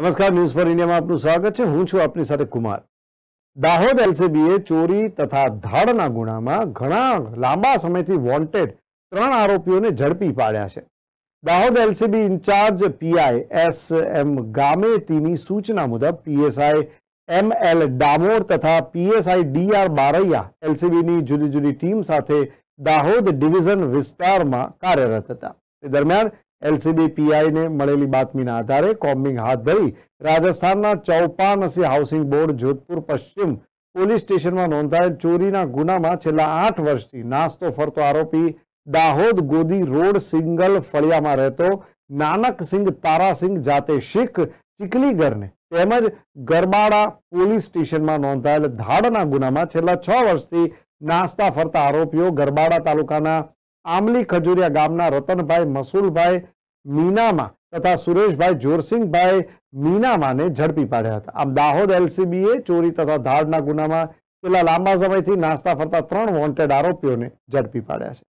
નમસ્કાર news for ઇન્ડિયામાં આપનું સ્વાગત છે હું છું આપની સાથે કુમાર દાહોદ એલસીબીએ ચોરી તથા ધાડના ગુનામાં ઘણા લાંબા સમયથી વોન્ટેડ ત્રણ આરોપીઓને ઝડપી પાડ્યા છે Dahod LCB incharge PI S M ગામેતીની સૂચના મુજબ પીએસઆઈ એમ એલ ડામોર તથા પીએસઆઈ ડી આર બારૈયા એલસીબીની જુદી જુદી ટીમ સાથે દાહોદ ડિવિઝન વિસ્તારમાં કાર્યરત હતા તે દરમિયાન એલસીબી પીઆઈને મળેલી બાતમીના આધારે કોમ્બિંગ હાથ ધરી રાજસ્થાનના ચૌપાનસી હાઉસિંગ બોર્ડ જોધપુર પશ્ચિમ પોલીસ સ્ટેશનમાં નોંધાયેલ ચોરીના ગુનામાં છેલ્લા આઠ વર્ષથી નાસ્તો ફરતો આરોપી દાહોદ ગોદી રોડ સિંગલ ફળિયામાં રહેતો નાનકસિંહ તારાસિંહ જાતે શીખ ચીકલીગરને તેમજ ગરબાડા પોલીસ સ્ટેશનમાં નોંધાયેલ ધાડના ગુનામાં છેલ્લા છ વર્ષથી નાસ્તા ફરતા આરોપીઓ ગરબાડા તાલુકાના આમલી ખજુરિયા ગામના રતનભાઈ મસુલભાઈ મીનામા તથા સુરેશભાઈ જોરસિંહભાઈ મીનામાને ઝડપી પાડ્યા હતા આમ દાહોદ એલસીબીએ ચોરી તથા ધાડના ગુનામાં છેલ્લા લાંબા સમયથી નાસ્તા ફરતા ત્રણ વોન્ટેડ આરોપીઓને ઝડપી પાડ્યા છે